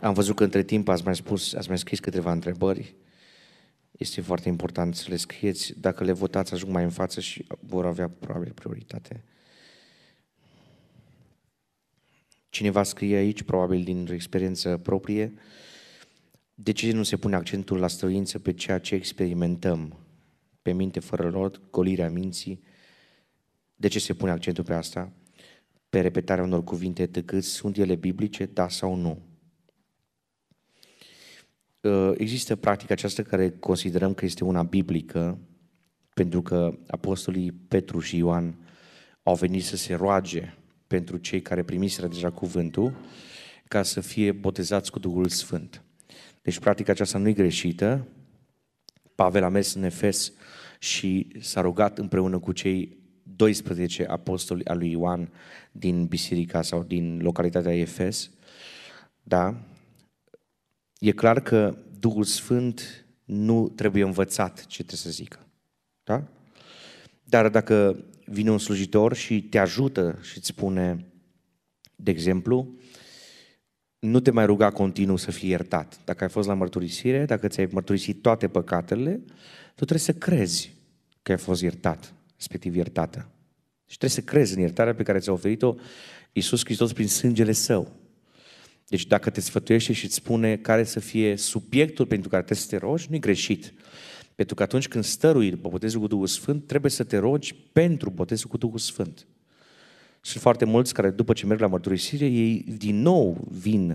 Am văzut că între timp ați mai spus, ați mai scris câteva întrebări. Este foarte important să le scrieți. Dacă le votați, ajung mai în față și vor avea probabil prioritate. Cineva scrie aici, probabil din experiență proprie, de ce nu se pune accentul la străință pe ceea ce experimentăm? Pe minte fără lot, golirea minții. De ce se pune accentul pe asta? Pe repetarea unor cuvinte, decât sunt ele biblice, da sau nu? Uh, există practica aceasta care considerăm că este una biblică, pentru că apostolii Petru și Ioan au venit să se roage pentru cei care primiseră deja cuvântul, ca să fie botezați cu Duhul Sfânt. Deci practica aceasta nu e greșită. Pavel a mers în Efes și s-a rugat împreună cu cei 12 apostoli al lui Ioan din biserica sau din localitatea Efes. Da? e clar că Duhul Sfânt nu trebuie învățat ce trebuie să zică. Da? Dar dacă vine un slujitor și te ajută și îți spune, de exemplu, nu te mai ruga continuu să fii iertat. Dacă ai fost la mărturisire, dacă ți-ai mărturisit toate păcatele, tu trebuie să crezi că ai fost iertat, respectiv iertată. Și trebuie să crezi în iertarea pe care ți-a oferit-o Iisus Hristos prin sângele Său. Deci dacă te sfătuiește și îți spune care să fie subiectul pentru care trebuie să te rogi, nu-i greșit. Pentru că atunci când stărui după botezul cu Duhul Sfânt, trebuie să te rogi pentru botezul cu Duhul Sfânt. Sunt foarte mulți care după ce merg la mărturisire, ei din nou vin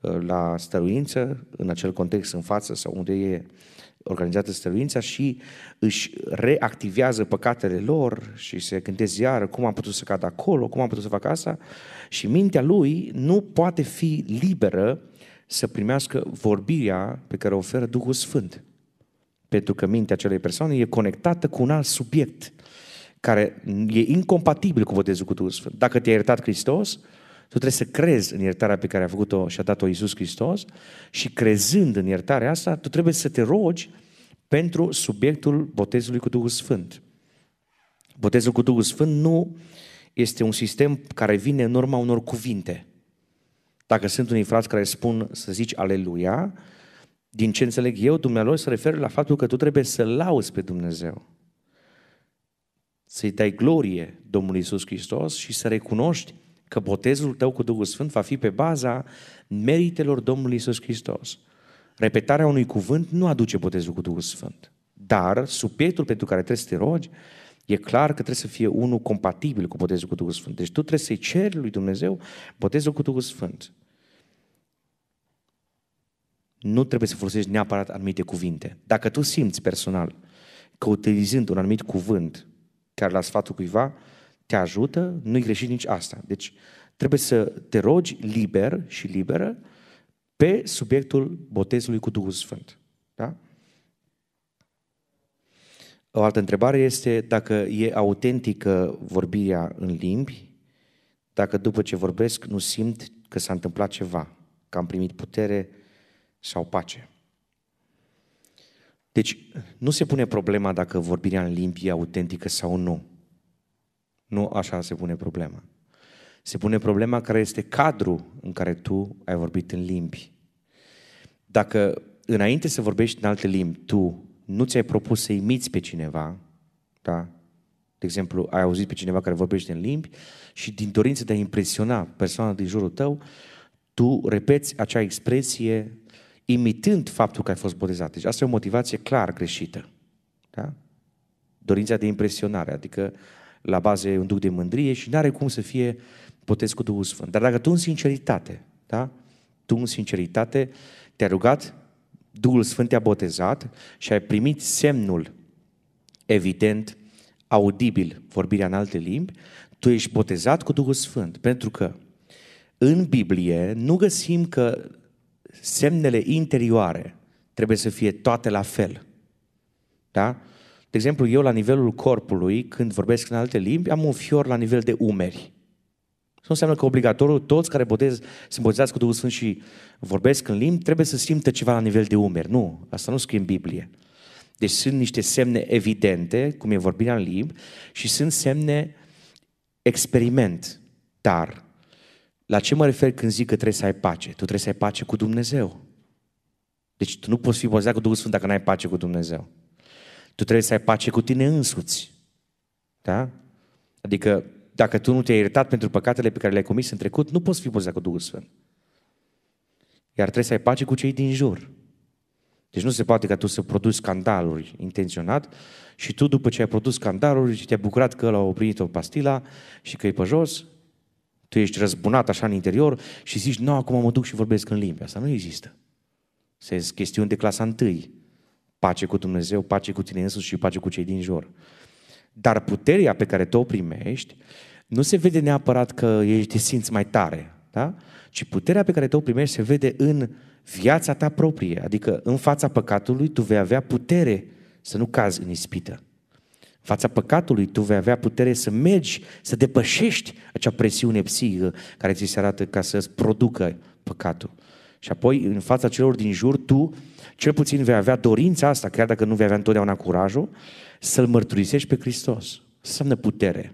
uh, la stăruință, în acel context, în față sau unde e organizează stăruința și își reactivează păcatele lor și se gândesc iară cum am putut să cad acolo, cum am putut să fac asta și mintea lui nu poate fi liberă să primească vorbirea pe care o oferă Duhul Sfânt. Pentru că mintea acelei persoane e conectată cu un alt subiect care e incompatibil cu botezul cu Duhul Sfânt. Dacă te-a iertat Hristos, tu trebuie să crezi în iertarea pe care a făcut-o și a dat-o Iisus Hristos și crezând în iertarea asta, tu trebuie să te rogi pentru subiectul botezului cu Duhul Sfânt. Botezul cu Duhul Sfânt nu este un sistem care vine în urma unor cuvinte. Dacă sunt unii frați care spun să zici aleluia, din ce înțeleg eu, dumnealor se referă la faptul că tu trebuie să lauzi pe Dumnezeu. Să-i dai glorie Domnului Iisus Hristos și să recunoști că botezul tău cu Duhul Sfânt va fi pe baza meritelor Domnului Isus Hristos. Repetarea unui cuvânt nu aduce botezul cu Duhul Sfânt, dar subiectul pentru care trebuie să te rogi E clar că trebuie să fie unul compatibil cu botezul cu Duhul Sfânt. Deci tu trebuie să-i ceri lui Dumnezeu botezul cu Duhul Sfânt. Nu trebuie să folosești neapărat anumite cuvinte. Dacă tu simți personal că utilizând un anumit cuvânt care la sfatul cuiva te ajută, nu-i greșit nici asta. Deci trebuie să te rogi liber și liberă pe subiectul botezului cu Duhul Sfânt. Da? O altă întrebare este dacă e autentică vorbirea în limbi, dacă după ce vorbesc nu simt că s-a întâmplat ceva, că am primit putere sau pace. Deci nu se pune problema dacă vorbirea în limbi e autentică sau nu nu așa se pune problema. Se pune problema care este cadrul în care tu ai vorbit în limbi. Dacă înainte să vorbești în alte limbi, tu nu ți-ai propus să imiți pe cineva, da? De exemplu, ai auzit pe cineva care vorbește în limbi și din dorință de a impresiona persoana din jurul tău, tu repeți acea expresie imitând faptul că ai fost botezat. Deci asta e o motivație clar greșită. Da? Dorința de impresionare, adică la baze un duc de mândrie și nu are cum să fie botez cu Duhul Sfânt. Dar dacă tu în sinceritate, da? Tu în sinceritate te-ai rugat, Duhul Sfânt te-a botezat și ai primit semnul evident, audibil, vorbirea în alte limbi, tu ești botezat cu Duhul Sfânt. Pentru că în Biblie nu găsim că semnele interioare trebuie să fie toate la fel. Da? De exemplu, eu la nivelul corpului, când vorbesc în alte limbi, am un fior la nivel de umeri. Asta înseamnă că obligatoriu toți care botez, se botezați cu Duhul Sfânt și vorbesc în limbi, trebuie să simtă ceva la nivel de umeri. Nu, asta nu scrie în Biblie. Deci sunt niște semne evidente, cum e vorbirea în limbi, și sunt semne experiment. Dar, la ce mă refer când zic că trebuie să ai pace? Tu trebuie să ai pace cu Dumnezeu. Deci tu nu poți fi botezat cu Duhul Sfânt dacă nu ai pace cu Dumnezeu. Tu trebuie să ai pace cu tine însuți. Da? Adică dacă tu nu te-ai iertat pentru păcatele pe care le-ai comis în trecut, nu poți fi botezat cu Duhul Sfânt. Iar trebuie să ai pace cu cei din jur. Deci nu se poate ca tu să produci scandaluri intenționat și tu după ce ai produs scandaluri și te-ai bucurat că l-a oprit o pastila și că e pe jos, tu ești răzbunat așa în interior și zici, nu, acum mă duc și vorbesc în limbi. Asta nu există. Sunt chestiuni de clasa întâi pace cu Dumnezeu, pace cu tine însuți și pace cu cei din jur. Dar puterea pe care tu o primești nu se vede neapărat că ești te simți mai tare, da? ci puterea pe care tu o primești se vede în viața ta proprie, adică în fața păcatului tu vei avea putere să nu cazi în ispită. În fața păcatului tu vei avea putere să mergi, să depășești acea presiune psihică care ți se arată ca să-ți producă păcatul. Și apoi, în fața celor din jur, tu cel puțin vei avea dorința asta, chiar dacă nu vei avea întotdeauna curajul, să-L mărturisești pe Hristos. Să înseamnă putere.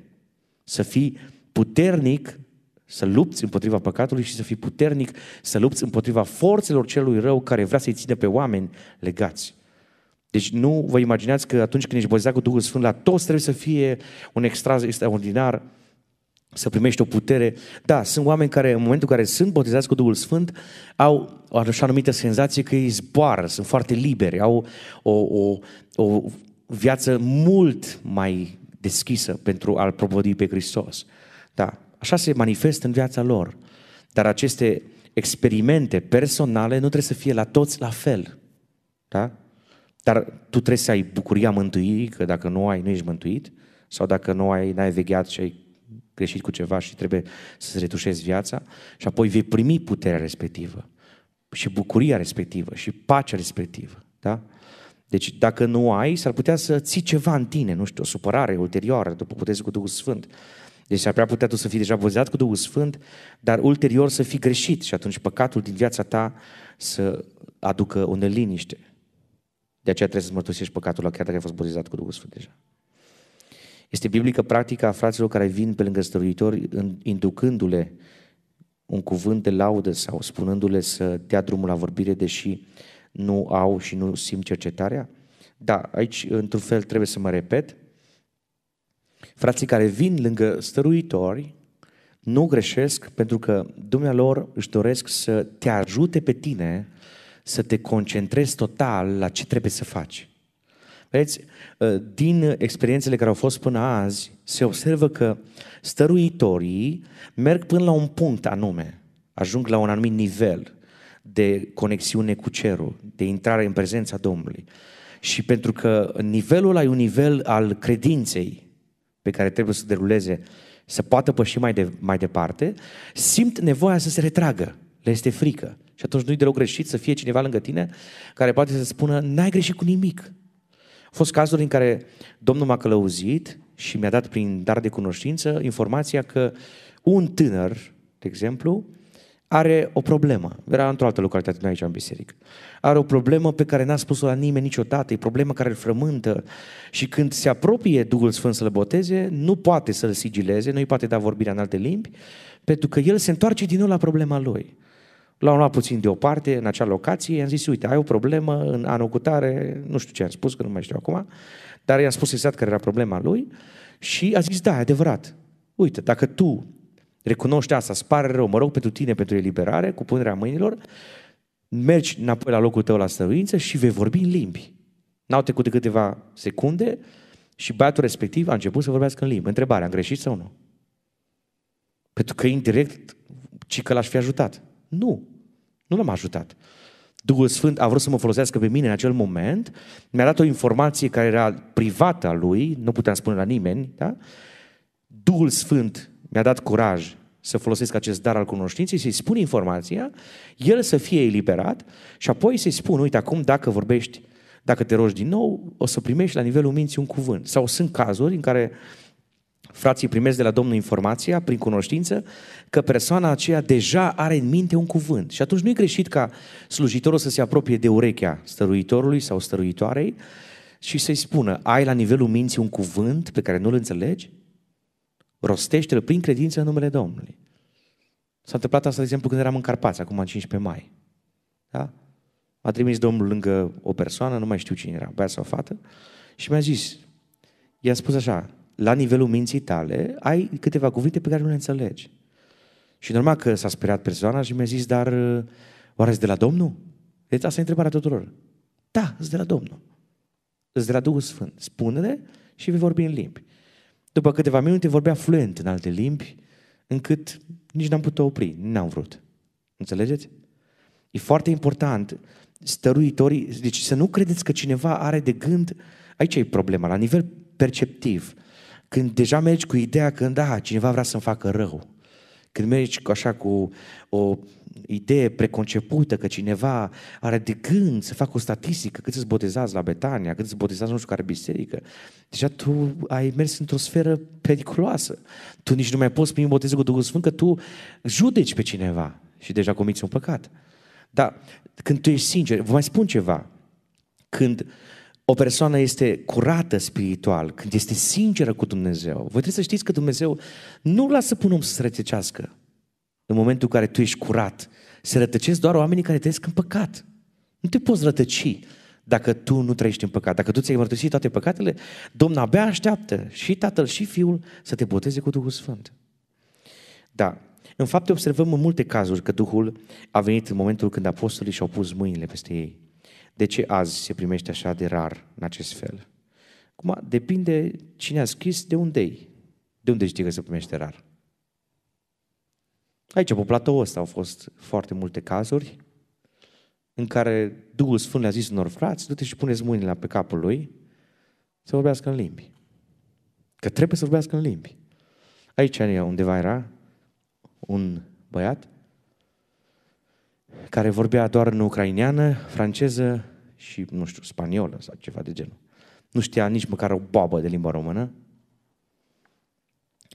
Să fii puternic să lupți împotriva păcatului și să fii puternic să lupți împotriva forțelor celui rău care vrea să-i țină pe oameni legați. Deci nu vă imaginați că atunci când ești bozat cu Duhul Sfânt, la toți trebuie să fie un extraz extraordinar să primești o putere. Da, sunt oameni care în momentul în care sunt botezați cu Duhul Sfânt au o așa anumită senzație că ei zboară, sunt foarte liberi, au o, o, o viață mult mai deschisă pentru a-L propovădui pe Hristos. Da, așa se manifestă în viața lor. Dar aceste experimente personale nu trebuie să fie la toți la fel. Da? Dar tu trebuie să ai bucuria mântuirii, că dacă nu ai, nu ești mântuit, sau dacă nu ai, n-ai vegheat și ai greșit cu ceva și trebuie să-ți retușezi viața și apoi vei primi puterea respectivă și bucuria respectivă și pacea respectivă. Da? Deci dacă nu ai, s-ar putea să ții ceva în tine, nu știu, o supărare ulterioară după puteți cu Duhul Sfânt. Deci s-ar prea putea tu să fii deja bozat cu Duhul Sfânt, dar ulterior să fii greșit și atunci păcatul din viața ta să aducă o neliniște. De aceea trebuie să mărturisești păcatul la chiar dacă ai fost bozizat cu Duhul Sfânt deja. Este biblică practica a fraților care vin pe lângă stăruitori inducându-le un cuvânt de laudă sau spunându-le să dea drumul la vorbire deși nu au și nu simt cercetarea? Da, aici într-un fel trebuie să mă repet. Frații care vin lângă stăruitori nu greșesc pentru că dumnealor își doresc să te ajute pe tine să te concentrezi total la ce trebuie să faci. Vedeți, ă, din experiențele care au fost până azi, se observă că stăruitorii merg până la un punct anume, ajung la un anumit nivel de conexiune cu cerul, de intrare în prezența Domnului. Și pentru că nivelul ăla e un nivel al credinței pe care trebuie să deruleze, să poată păși mai, de, mai departe, simt nevoia să se retragă, le este frică. Și atunci nu-i deloc greșit să fie cineva lângă tine care poate să spună, n-ai greșit cu nimic, au fost cazuri în care Domnul m-a călăuzit și mi-a dat prin dar de cunoștință informația că un tânăr, de exemplu, are o problemă. Era într-o altă localitate, nu aici în biserică. Are o problemă pe care n-a spus-o la nimeni niciodată, e problema care îl frământă și când se apropie Duhul Sfânt să-l boteze, nu poate să-l sigileze, nu-i poate da vorbirea în alte limbi, pentru că el se întoarce din nou la problema lui. L-am luat puțin deoparte în acea locație, i-am zis, uite, ai o problemă în anocutare, nu știu ce am spus, că nu mai știu acum, dar i-am spus exact care era problema lui și a zis, da, e adevărat. Uite, dacă tu recunoști asta, îți pare rău, mă rog pentru tine, pentru eliberare, cu punerea mâinilor, mergi înapoi la locul tău la stăruință și vei vorbi în limbi. N-au trecut de câteva secunde și băiatul respectiv a început să vorbească în limbi. întrebare: am greșit sau nu? Pentru că indirect, ci că l-aș fi ajutat. Nu. Nu l-am ajutat. Duhul Sfânt a vrut să mă folosească pe mine în acel moment, mi-a dat o informație care era privată a lui, nu puteam spune la nimeni, da? Duhul Sfânt mi-a dat curaj să folosesc acest dar al cunoștinței, să-i spun informația, el să fie eliberat și apoi să-i spun, uite, acum dacă vorbești, dacă te rogi din nou, o să primești la nivelul minții un cuvânt. Sau sunt cazuri în care Frații primesc de la Domnul informația, prin cunoștință, că persoana aceea deja are în minte un cuvânt. Și atunci nu e greșit ca slujitorul să se apropie de urechea stăruitorului sau stăruitoarei și să-i spună, ai la nivelul minții un cuvânt pe care nu-l înțelegi? Rostește-l prin credință în numele Domnului. S-a întâmplat asta, de exemplu, când eram în Carpați, acum în 15 mai. Da? M-a trimis Domnul lângă o persoană, nu mai știu cine era, băiat sau fată, și mi-a zis, i-a spus așa, la nivelul minții tale, ai câteva cuvinte pe care nu le înțelegi. Și normal că s-a speriat persoana și mi-a zis, dar uh, oare de la Domnul? Deci asta e întrebarea tuturor. Da, sunt de la Domnul. Sunt de la Duhul Sfânt. Spune-le și vei vorbi în limbi. După câteva minute vorbea fluent în alte limbi, încât nici n-am putut opri, n-am vrut. Înțelegeți? E foarte important stăruitorii, deci să nu credeți că cineva are de gând, aici e problema, la nivel perceptiv, când deja mergi cu ideea că, da, cineva vrea să-mi facă rău, când mergi cu așa cu o idee preconcepută că cineva are de gând să facă o statistică, cât îți botezați la Betania, cât îți botezați nu știu care biserică, deja tu ai mers într-o sferă periculoasă. Tu nici nu mai poți primi botezul cu Duhul Sfânt că tu judeci pe cineva și deja comiți un păcat. Dar când tu ești sincer, vă mai spun ceva, când uh, o persoană este curată spiritual, când este sinceră cu Dumnezeu. Voi trebuie să știți că Dumnezeu nu lasă un om să se rătăcească. În momentul în care tu ești curat, se rătăcesc doar oamenii care trăiesc în păcat. Nu te poți rătăci dacă tu nu trăiești în păcat. Dacă tu ți-ai mărturisit toate păcatele, Domnul abia așteaptă și Tatăl și Fiul să te boteze cu Duhul Sfânt. Da, în fapt observăm în multe cazuri că Duhul a venit în momentul când apostolii și-au pus mâinile peste ei de ce azi se primește așa de rar în acest fel? Acum, depinde cine a scris, de unde -i. De unde știi că se primește rar? Aici, pe platoul ăsta, au fost foarte multe cazuri în care Duhul Sfânt le-a zis unor frați, du-te și puneți mâinile pe capul lui să vorbească în limbi. Că trebuie să vorbească în limbi. Aici undeva era un băiat care vorbea doar în ucraineană, franceză, și, nu știu, spaniolă sau ceva de genul. Nu știa nici măcar o babă de limba română.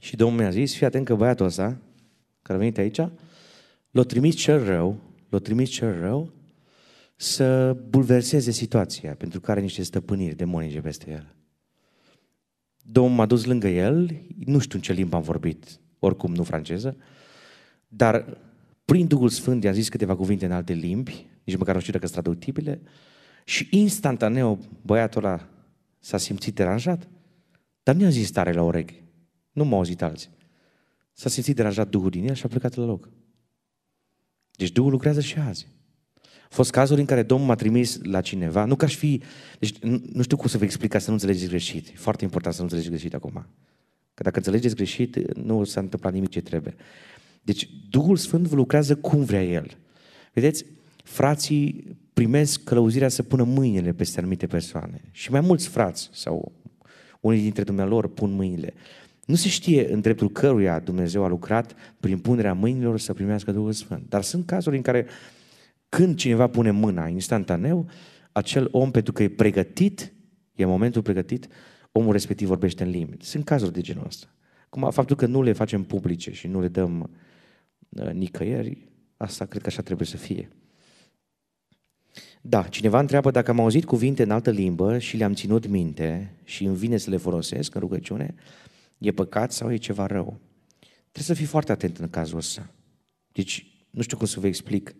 Și Domnul mi-a zis, fii atent că băiatul ăsta, care a venit aici, l-a trimis cel rău, l-a trimis cel rău să bulverseze situația, pentru că are niște stăpâniri demonice peste el. Domnul m-a dus lângă el, nu știu în ce limbă am vorbit, oricum nu franceză, dar prin Duhul Sfânt i-am zis câteva cuvinte în alte limbi, nici măcar nu știu dacă sunt traductibile, și instantaneu băiatul ăla s-a simțit deranjat, dar nu a zis tare la ureche. Nu m-au auzit alții. S-a simțit deranjat Duhul din el și a plecat la loc. Deci Duhul lucrează și azi. A fost cazuri în care Domnul m-a trimis la cineva, nu ca aș fi... Deci nu știu cum să vă explic ca să nu înțelegeți greșit. E foarte important să nu înțelegeți greșit acum. Că dacă înțelegeți greșit, nu s-a întâmplat nimic ce trebuie. Deci Duhul Sfânt vă lucrează cum vrea El. Vedeți, frații primesc călăuzirea să pună mâinile peste anumite persoane. Și mai mulți frați sau unii dintre dumnealor pun mâinile. Nu se știe în dreptul căruia Dumnezeu a lucrat prin punerea mâinilor să primească Duhul Sfânt. Dar sunt cazuri în care când cineva pune mâna instantaneu, acel om, pentru că e pregătit, e momentul pregătit, omul respectiv vorbește în limbi. Sunt cazuri de genul ăsta. a faptul că nu le facem publice și nu le dăm uh, nicăieri, asta cred că așa trebuie să fie. Da, cineva întreabă dacă am auzit cuvinte în altă limbă și le-am ținut minte și îmi vine să le folosesc în rugăciune, e păcat sau e ceva rău? Trebuie să fii foarte atent în cazul ăsta. Deci, nu știu cum să vă explic.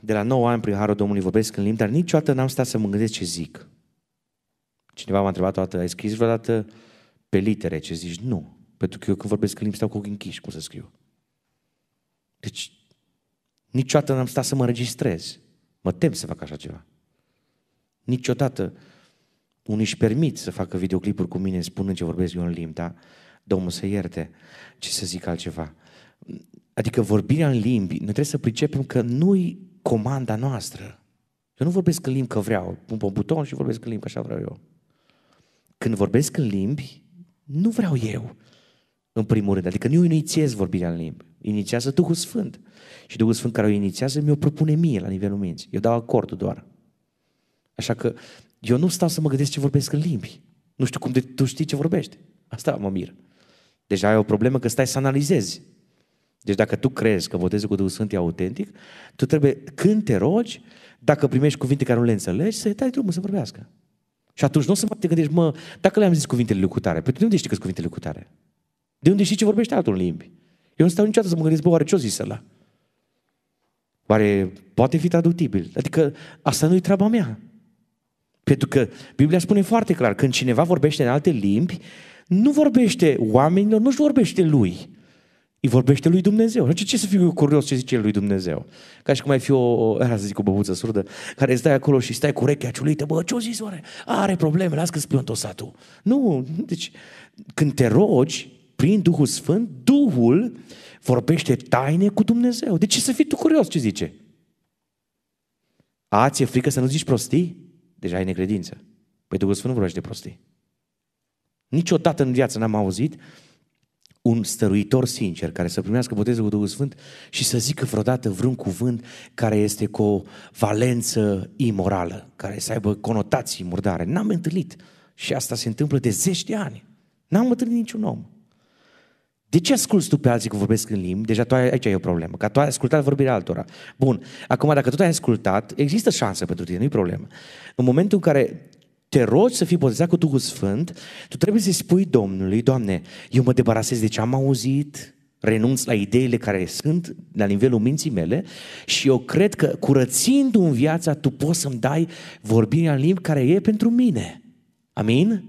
De la 9 ani, prin Harul Domnului, vorbesc în limbi, dar niciodată n-am stat să mă gândesc ce zic. Cineva m-a întrebat o dată, ai scris vreodată pe litere ce zici? Nu. Pentru că eu când vorbesc în limbi stau cu ochii închiși, cum să scriu. Deci Niciodată n-am stat să mă înregistrez. Mă tem să fac așa ceva. Niciodată unii își permit să facă videoclipuri cu mine spunând ce vorbesc eu în limbi, da? Domnul să ierte ce să zic altceva. Adică vorbirea în limbi, noi trebuie să pricepem că nu-i comanda noastră. Eu nu vorbesc în limbi că vreau, pun pe un buton și vorbesc în limbi, așa vreau eu. Când vorbesc în limbi, nu vreau eu, în primul rând. Adică nu nu-i vorbirea în limbi. Inițiază Duhul Sfânt. Și Duhul Sfânt care o inițiază mi-o propune mie la nivelul minții. Eu dau acordul doar. Așa că eu nu stau să mă gândesc ce vorbesc în limbi. Nu știu cum de, tu știi ce vorbești. Asta mă mir. Deja ai o problemă că stai să analizezi. Deci dacă tu crezi că votezi cu Duhul Sfânt e autentic, tu trebuie, când te rogi, dacă primești cuvinte care nu le înțelegi, să-i dai drumul să vorbească. Și atunci nu o să mai te gândești, mă, dacă le-am zis cuvintele lucutare, Pentru păi de unde știi că sunt cuvintele lucutare? De unde știi ce vorbește altul în limbi? Eu nu stau niciodată să mă gândesc, bă, oare ce-o zis ăla? Oare poate fi traductibil? Adică asta nu-i treaba mea. Pentru că Biblia spune foarte clar, când cineva vorbește în alte limbi, nu vorbește oamenilor, nu-și vorbește lui. Îi vorbește lui Dumnezeu. Nu ce să fiu curios ce zice lui Dumnezeu? Ca și cum mai fi o, era să zic o băbuță surdă, care stai acolo și stai cu urechea ciulită, bă, ce-o zis oare? Are probleme, las că spui un Nu, deci când te rogi, prin Duhul Sfânt, Duhul vorbește taine cu Dumnezeu. De ce să fii tu curios ce zice? A, ți-e frică să nu zici prostii? Deja ai necredință. Păi Duhul Sfânt nu vorbește prostii. Niciodată în viață n-am auzit un stăruitor sincer care să primească botezul cu Duhul Sfânt și să zică vreodată vreun cuvânt care este cu o valență imorală, care să aibă conotații murdare. N-am întâlnit. Și asta se întâmplă de zeci de ani. N-am întâlnit niciun om. De ce asculți tu pe alții că vorbesc în limbi? Deja tu ai, aici e o problemă, că tu ai ascultat vorbirea altora. Bun, acum dacă tu ai ascultat, există șansă pentru tine, nu-i problemă. În momentul în care te rogi să fii botezat cu Duhul Sfânt, tu trebuie să-i spui Domnului, Doamne, eu mă debarasez de ce am auzit, renunț la ideile care sunt la nivelul minții mele și eu cred că curățindu în viața, tu poți să-mi dai vorbirea în limbi care e pentru mine. Amin?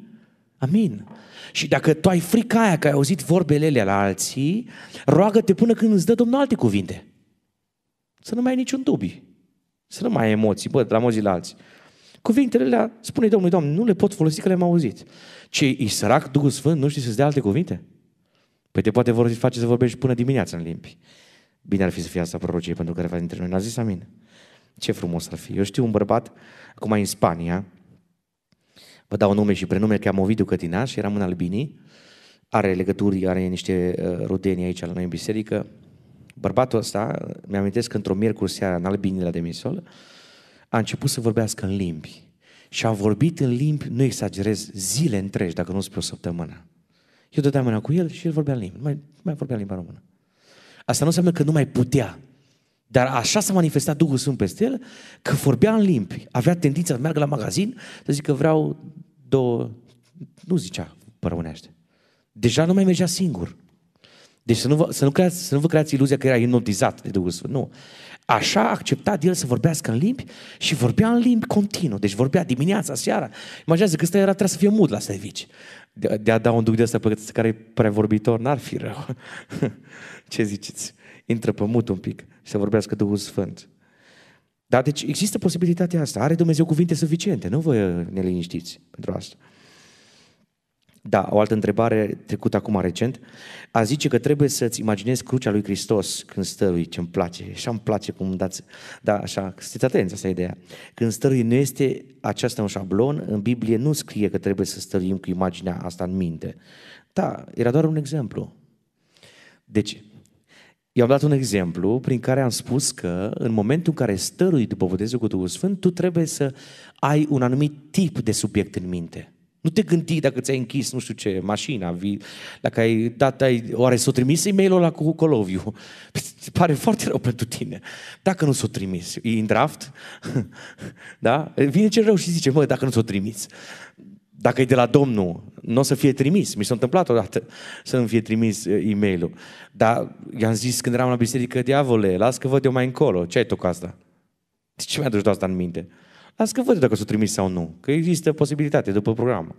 Amin. Și dacă tu ai frica aia că ai auzit vorbele ele la alții, roagă-te până când îți dă Domnul alte cuvinte. Să nu mai ai niciun dubii. Să nu mai ai emoții, bă, la mozi la alții. Cuvintele alea, spune Domnul, Doamne, nu le pot folosi că le-am auzit. Ce e sărac Duhul Sfânt, nu știi să-ți dea alte cuvinte? Păi te poate vorbi, face să vorbești până dimineața în limbi. Bine ar fi să fie asta prorocie pentru care dintre noi. N-a zis amin. Ce frumos ar fi. Eu știu un bărbat, acum în Spania, vă dau nume și prenume, cheamă Ovidiu Cătinaș, eram în Albinii, are legături, are niște uh, rodeni aici la noi în biserică. Bărbatul ăsta, mi-amintesc că într-o miercuri seara în Albinii la Demisol, a început să vorbească în limbi. Și a vorbit în limbi, nu exagerez, zile întregi, dacă nu spre o săptămână. Eu dădeam mâna cu el și el vorbea în limbi, mai, mai vorbea în limba română. Asta nu înseamnă că nu mai putea, dar așa s-a manifestat Duhul Sfânt peste el, că vorbea în limbi. Avea tendința să meargă la magazin, să zică vreau două... Nu zicea pe Deja nu mai mergea singur. Deci să nu, vă, să, nu creați, să nu vă creați iluzia că era inotizat de Duhul Sfânt. Nu. Așa a acceptat el să vorbească în limbi și vorbea în limbi continuu. Deci vorbea dimineața, seara. Imaginează că ăsta era trebuie să fie mut la servici. De, de a da un duc de ăsta pe care e prevorbitor, n-ar fi rău. Ce ziceți? Intră pe mut un pic și să vorbească Duhul Sfânt. Da, deci există posibilitatea asta. Are Dumnezeu cuvinte suficiente, nu vă ne liniștiți pentru asta. Da, o altă întrebare trecută acum recent. A zice că trebuie să-ți imaginezi crucea lui Hristos când stărui, ce-mi place. Și îmi place cum dați... Da, așa, Stiți atenți, asta e ideea. Când stărui nu este aceasta un șablon, în Biblie nu scrie că trebuie să stăruim cu imaginea asta în minte. Da, era doar un exemplu. Deci, I-am dat un exemplu prin care am spus că în momentul în care stărui după botezul cu Duhul Sfânt, tu trebuie să ai un anumit tip de subiect în minte. Nu te gândi dacă ți-ai închis, nu știu ce, mașina, dacă ai dat, ai, oare s-o trimis e mail la cu Coloviu? Păi, pare foarte rău pentru tine. Dacă nu s-o trimis, e în draft? da? Vine cel rău și zice, mă, dacă nu s-o trimis. Dacă e de la Domnul, nu o să fie trimis. Mi s-a întâmplat odată să nu fie trimis e mail Dar i-am zis când eram la biserică, diavole, las că văd eu mai încolo. Ce ai tu cu asta? De ce mi dus asta în minte? Las că văd dacă s-o trimis sau nu, că există posibilitate după program.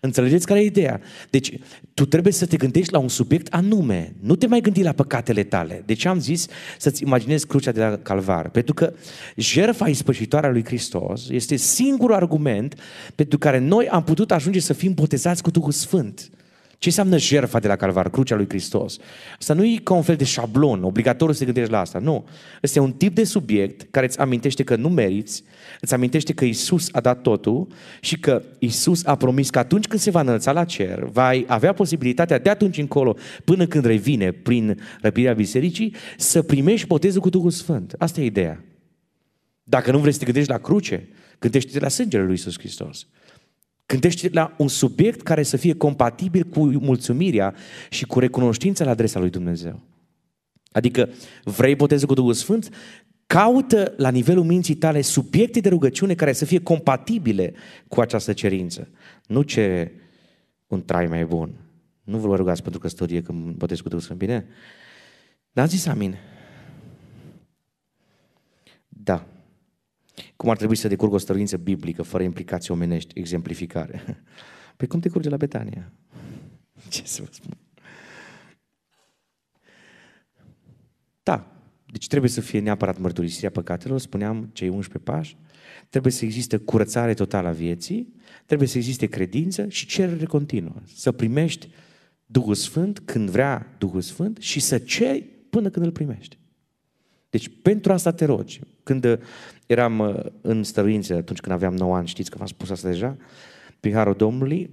Înțelegeți care e ideea? Deci, tu trebuie să te gândești la un subiect anume, nu te mai gândi la păcatele tale. Deci am zis să-ți imaginezi crucea de la calvar, pentru că jertfa ispășitoare a lui Hristos este singurul argument pentru care noi am putut ajunge să fim botezați cu Duhul Sfânt. Ce înseamnă jertfa de la Calvar, crucea lui Hristos? Asta nu e ca un fel de șablon, obligatoriu să te gândești la asta, nu. Este un tip de subiect care îți amintește că nu meriți, îți amintește că Isus a dat totul și că Isus a promis că atunci când se va înălța la cer, vai avea posibilitatea de atunci încolo, până când revine prin răpirea bisericii, să primești botezul cu Duhul Sfânt. Asta e ideea. Dacă nu vrei să te gândești la cruce, gândește-te la sângele lui Isus Hristos. Gândește la un subiect care să fie compatibil cu mulțumirea și cu recunoștința la adresa lui Dumnezeu. Adică vrei botezul cu Duhul Sfânt? Caută la nivelul minții tale subiecte de rugăciune care să fie compatibile cu această cerință. Nu ce un trai mai bun. Nu vă rugați pentru căsătorie când botez cu Duhul Sfânt, bine? N-ați zis amin? Da. Cum ar trebui să decurgă o stăruință biblică fără implicații omenești, exemplificare? Păi cum te curge la Betania? Ce să vă spun? Da, deci trebuie să fie neapărat mărturisirea păcatelor, spuneam cei 11 pași, trebuie să existe curățare totală a vieții, trebuie să existe credință și cerere continuă. Să primești Duhul Sfânt când vrea Duhul Sfânt și să ceri până când îl primești. Deci pentru asta te rogi. Când uh, eram uh, în stăruință, atunci când aveam 9 ani, știți că v-am spus asta deja, prin Harul Domnului,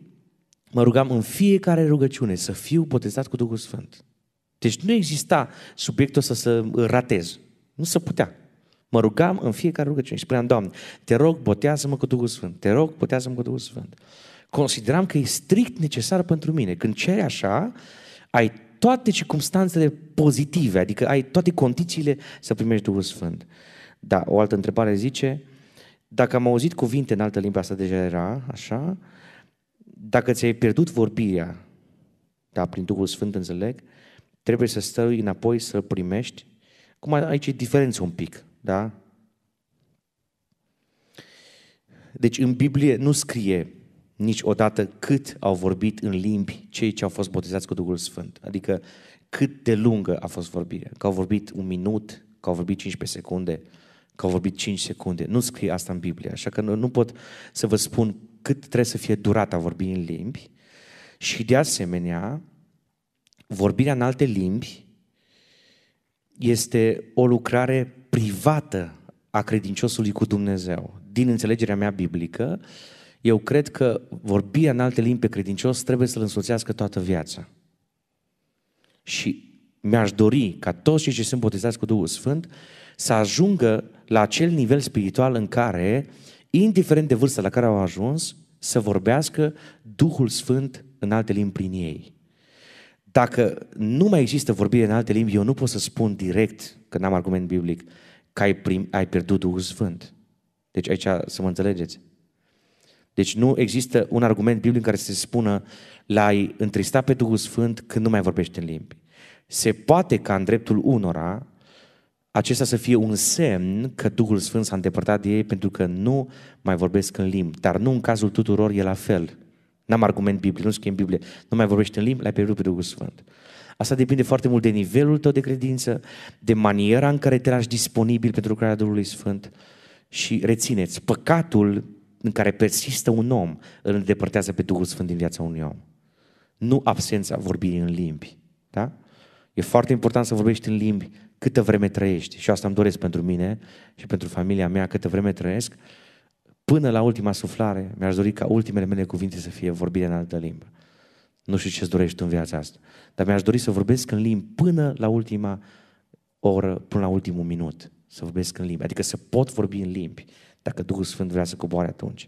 mă rugam în fiecare rugăciune să fiu botezat cu Duhul Sfânt. Deci nu exista subiectul să să ratez. Nu se putea. Mă rugam în fiecare rugăciune și spuneam, Doamne, te rog, botează-mă cu Duhul Sfânt. Te rog, botează-mă cu Duhul Sfânt. Consideram că e strict necesar pentru mine. Când ceri așa, ai toate circumstanțele pozitive, adică ai toate condițiile să primești Duhul Sfânt. Da, o altă întrebare zice, dacă am auzit cuvinte în altă limbă, asta deja era așa, dacă ți-ai pierdut vorbirea, da, prin Duhul Sfânt înțeleg, trebuie să stăi înapoi să primești. Cum aici e diferență un pic, da? Deci în Biblie nu scrie niciodată cât au vorbit în limbi cei ce au fost botezați cu Duhul Sfânt. Adică cât de lungă a fost vorbirea. Că au vorbit un minut, că au vorbit 15 secunde, că au vorbit 5 secunde. Nu scrie asta în Biblie, așa că nu, nu pot să vă spun cât trebuie să fie durata vorbirii în limbi. Și de asemenea, vorbirea în alte limbi este o lucrare privată a credinciosului cu Dumnezeu. Din înțelegerea mea biblică, uh, eu cred că vorbirea în alte limbi pe credincios trebuie să-l însoțească toată viața. Și mi-aș dori ca toți cei ce sunt botezați cu Duhul Sfânt să ajungă la acel nivel spiritual în care, indiferent de vârsta la care au ajuns, să vorbească Duhul Sfânt în alte limbi prin ei. Dacă nu mai există vorbire în alte limbi, eu nu pot să spun direct, că n-am argument biblic, că ai, prim, ai pierdut Duhul Sfânt. Deci aici să mă înțelegeți. Deci nu există un argument biblic care să se spună l-ai întristat pe Duhul Sfânt când nu mai vorbește în limbi. Se poate ca în dreptul unora acesta să fie un semn că Duhul Sfânt s-a îndepărtat de ei pentru că nu mai vorbesc în limbi. Dar nu în cazul tuturor e la fel. N-am argument biblic, nu scrie în Biblie. Nu mai vorbești în limbi, l-ai pierdut pe Duhul Sfânt. Asta depinde foarte mult de nivelul tău de credință, de maniera în care te lași disponibil pentru crearea Duhului Sfânt. Și rețineți, păcatul în care persistă un om, îl îndepărtează pe Duhul Sfânt din viața unui om. Nu absența vorbirii în limbi. Da? E foarte important să vorbești în limbi câtă vreme trăiești. Și asta îmi doresc pentru mine și pentru familia mea, câtă vreme trăiesc. Până la ultima suflare, mi-aș dori ca ultimele mele cuvinte să fie vorbire în altă limbă. Nu știu ce-ți dorești în viața asta, dar mi-aș dori să vorbesc în limbi până la ultima oră, până la ultimul minut. Să vorbesc în limbi, adică să pot vorbi în limbi dacă Duhul Sfânt vrea să coboare atunci.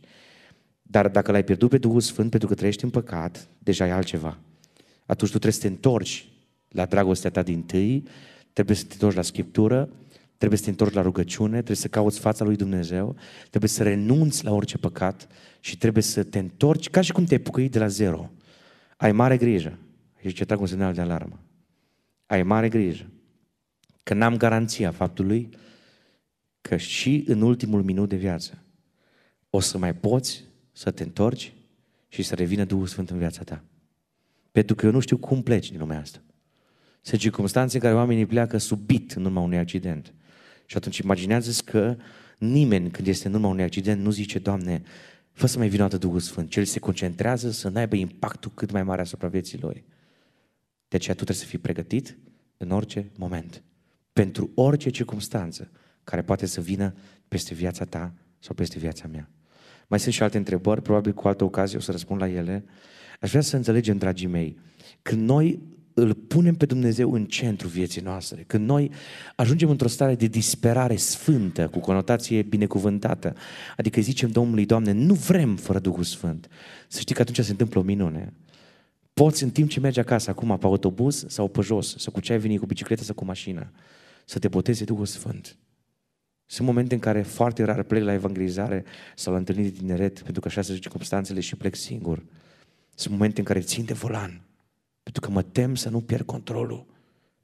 Dar dacă l-ai pierdut pe Duhul Sfânt pentru că trăiești în păcat, deja e altceva. Atunci tu trebuie să te întorci la dragostea ta din tâi, trebuie să te întorci la Scriptură, trebuie să te întorci la rugăciune, trebuie să cauți fața lui Dumnezeu, trebuie să renunți la orice păcat și trebuie să te întorci ca și cum te-ai pucăit de la zero. Ai mare grijă. Și ce trag un semnal de alarmă. Ai mare grijă. Că n-am garanția faptului că și în ultimul minut de viață o să mai poți să te întorci și să revină Duhul Sfânt în viața ta. Pentru că eu nu știu cum pleci din lumea asta. Sunt circunstanțe în care oamenii pleacă subit în urma unui accident. Și atunci imaginează-ți că nimeni când este în urma unui accident nu zice, Doamne, fă să mai vină atât Duhul Sfânt, Cel se concentrează să n aibă impactul cât mai mare asupra vieții lor. De aceea tu trebuie să fii pregătit în orice moment, pentru orice circunstanță care poate să vină peste viața ta sau peste viața mea. Mai sunt și alte întrebări, probabil cu altă ocazie o să răspund la ele. Aș vrea să înțelegem, dragii mei, când noi îl punem pe Dumnezeu în centru vieții noastre, când noi ajungem într-o stare de disperare sfântă, cu conotație binecuvântată, adică zicem Domnului, Doamne, nu vrem fără Duhul Sfânt, să știi că atunci se întâmplă o minune. Poți în timp ce mergi acasă acum pe autobuz sau pe jos, sau cu ce ai venit, cu bicicletă sau cu mașină, să te boteze Duhul Sfânt. Sunt momente în care foarte rar plec la evangelizare sau la întâlniri din tineret, pentru că așa se circunstanțele și plec singur. Sunt momente în care țin de volan, pentru că mă tem să nu pierd controlul,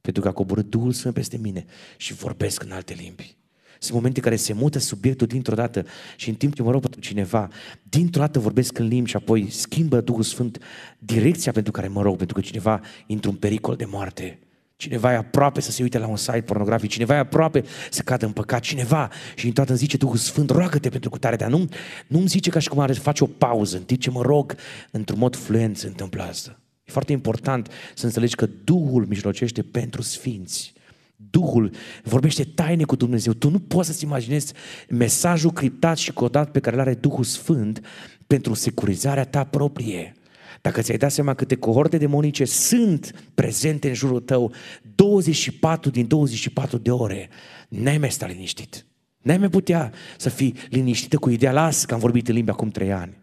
pentru că a coborât Duhul Sfânt peste mine și vorbesc în alte limbi. Sunt momente în care se mută subiectul dintr-o dată și în timp ce mă rog pentru cineva, dintr-o dată vorbesc în limbi și apoi schimbă Duhul Sfânt direcția pentru care mă rog, pentru că cineva intră în pericol de moarte. Cineva e aproape să se uite la un site pornografic, cineva e aproape să cadă în păcat, cineva. Și în toată zice Duhul Sfânt, roagă-te pentru cutare, dar nu, nu îmi zice ca și cum ar face o pauză, în timp ce mă rog, într-un mod fluent se întâmplă asta. E foarte important să înțelegi că Duhul mijlocește pentru sfinți. Duhul vorbește taine cu Dumnezeu. Tu nu poți să-ți imaginezi mesajul criptat și codat pe care îl are Duhul Sfânt pentru securizarea ta proprie. Dacă ți-ai dat seama câte cohorte demonice sunt prezente în jurul tău, 24 din 24 de ore, n-ai mai sta liniștit. N-ai mai putea să fii liniștită cu ideea, las că am vorbit în limbi acum trei ani.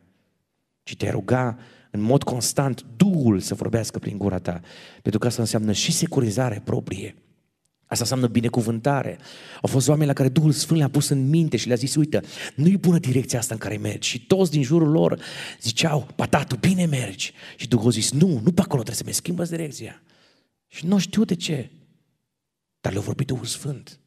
Și te ruga în mod constant Duhul să vorbească prin gura ta. Pentru că asta înseamnă și securizare proprie, Asta înseamnă binecuvântare. Au fost oameni la care Duhul Sfânt le-a pus în minte și le-a zis, uite, nu-i bună direcția asta în care mergi. Și toți din jurul lor ziceau, patatu, bine mergi. Și Duhul a zis, nu, nu pe acolo trebuie să mi schimbă direcția. Și nu știu de ce, dar le-a vorbit Duhul Sfânt.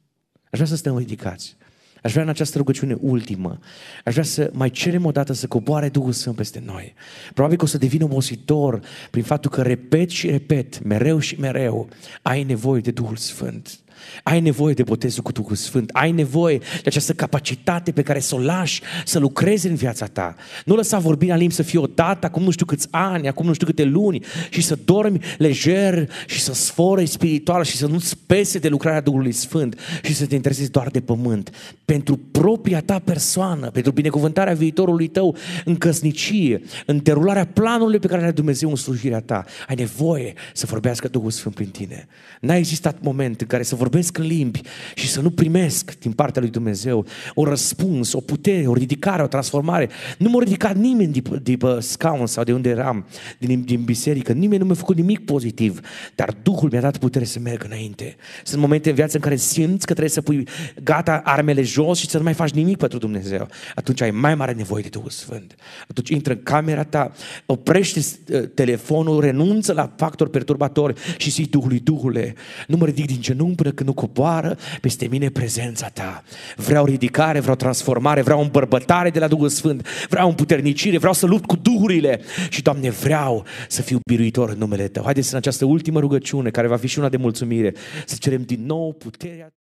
Aș vrea să stăm ridicați. Aș vrea în această rugăciune ultimă, aș vrea să mai cerem o dată să coboare Duhul Sfânt peste noi. Probabil că o să devină obositor prin faptul că repet și repet, mereu și mereu, ai nevoie de Duhul Sfânt. Ai nevoie de botezul cu Duhul Sfânt, ai nevoie de această capacitate pe care să o lași să lucrezi în viața ta. Nu lăsa vorbirea limbi să fie o dată, acum nu știu câți ani, acum nu știu câte luni, și să dormi lejer și să sforă spiritual și să nu-ți pese de lucrarea Duhului Sfânt și să te interesezi doar de pământ. Pentru propria ta persoană, pentru binecuvântarea viitorului tău în căsnicie, în derularea planului pe care le-a Dumnezeu în slujirea ta, ai nevoie să vorbească Duhul Sfânt prin tine. N-a existat moment în care să vorbească vorbesc în limbi și să nu primesc din partea lui Dumnezeu o răspuns, o putere, o ridicare, o transformare. Nu m-a ridicat nimeni de, de scaun sau de unde eram, din, din biserică. Nimeni nu mi-a făcut nimic pozitiv, dar Duhul mi-a dat putere să merg înainte. Sunt momente în viață în care simți că trebuie să pui gata armele jos și să nu mai faci nimic pentru Dumnezeu. Atunci ai mai mare nevoie de Duhul Sfânt. Atunci intră în camera ta, oprește ă, telefonul, renunță la factori perturbatori și zici Duhului, Duhule, nu mă ridic din genunchi până când nu coboară peste mine prezența ta. Vreau ridicare, vreau transformare, vreau îmbărbătare de la Duhul Sfânt, vreau împuternicire, vreau să lupt cu duhurile și, Doamne, vreau să fiu biruitor în numele Tău. Haideți în această ultimă rugăciune, care va fi și una de mulțumire, să cerem din nou puterea